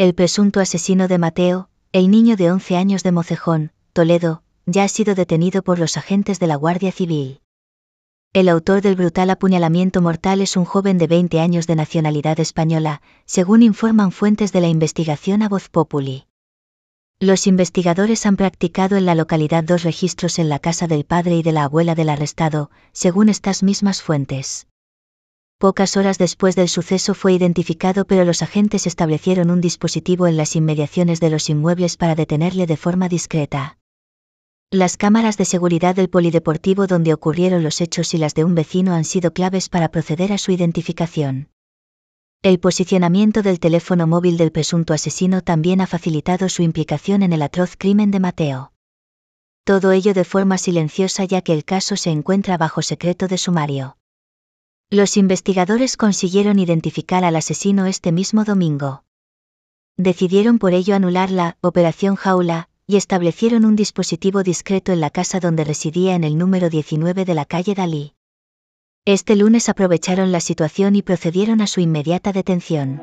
El presunto asesino de Mateo, el niño de 11 años de Mocejón, Toledo, ya ha sido detenido por los agentes de la Guardia Civil. El autor del brutal apuñalamiento mortal es un joven de 20 años de nacionalidad española, según informan fuentes de la investigación a voz populi. Los investigadores han practicado en la localidad dos registros en la casa del padre y de la abuela del arrestado, según estas mismas fuentes. Pocas horas después del suceso fue identificado pero los agentes establecieron un dispositivo en las inmediaciones de los inmuebles para detenerle de forma discreta. Las cámaras de seguridad del polideportivo donde ocurrieron los hechos y las de un vecino han sido claves para proceder a su identificación. El posicionamiento del teléfono móvil del presunto asesino también ha facilitado su implicación en el atroz crimen de Mateo. Todo ello de forma silenciosa ya que el caso se encuentra bajo secreto de sumario. Los investigadores consiguieron identificar al asesino este mismo domingo. Decidieron por ello anular la Operación Jaula y establecieron un dispositivo discreto en la casa donde residía en el número 19 de la calle Dalí. Este lunes aprovecharon la situación y procedieron a su inmediata detención.